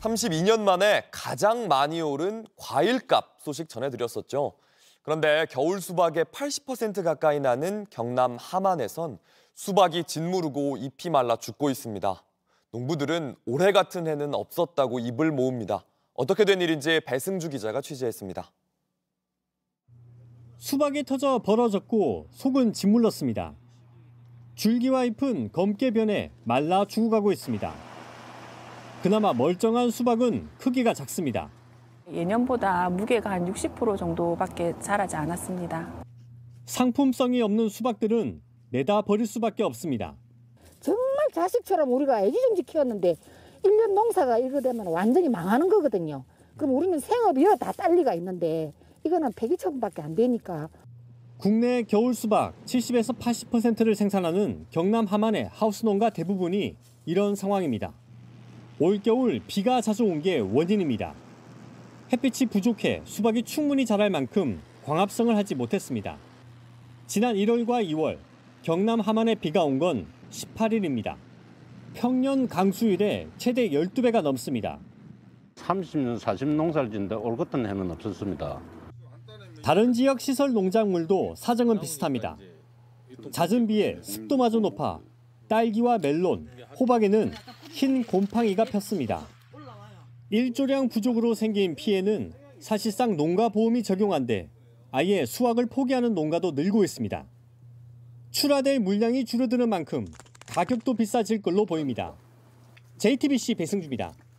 32년 만에 가장 많이 오른 과일값 소식 전해드렸었죠. 그런데 겨울 수박의 80% 가까이 나는 경남 함안에선 수박이 짓무르고 잎이 말라 죽고 있습니다. 농부들은 올해 같은 해는 없었다고 입을 모읍니다. 어떻게 된 일인지 배승주 기자가 취재했습니다. 수박이 터져 벌어졌고 속은 짓물렀습니다. 줄기와 잎은 검게 변해 말라 죽어가고 있습니다. 그나마 멀쩡한 수박은 크기가 작습니다. 예년보다 무게가 한 60% 정도밖에 자라지 않았습니다. 상품성이 없는 수박들은 내다 버릴 수밖에 없습니다. 정말 자식처럼 우리가 애지중지 키웠는데 일년 농사가 이거 되면 완전히 망하는 거거든요. 그럼 우리는 생업이요 다 딸리가 있는데 이거는 폐기 처분밖에 안 되니까. 국내 겨울 수박 70에서 80%를 생산하는 경남 함안의 하우스농가 대부분이 이런 상황입니다. 올겨울 비가 자주 온 게 원인입니다. 햇빛이 부족해 수박이 충분히 자랄 만큼 광합성을 하지 못했습니다. 지난 1월과 2월 경남 하만에 비가 온 건 18일입니다. 평년 강수율의 최대 12배가 넘습니다. 30년, 40 농사를 짓는데 올 같은 해는 없었습니다. 다른 지역 시설 농작물도 사정은 비슷합니다. 잦은 비에 습도마저 높아 딸기와 멜론, 호박에는 흰 곰팡이가 폈습니다. 일조량 부족으로 생긴 피해는 사실상 농가 보험이 적용안 돼 아예 수확을 포기하는 농가도 늘고 있습니다. 출하될 물량이 줄어드는 만큼 가격도 비싸질 걸로 보입니다. JTBC 배승주입니다.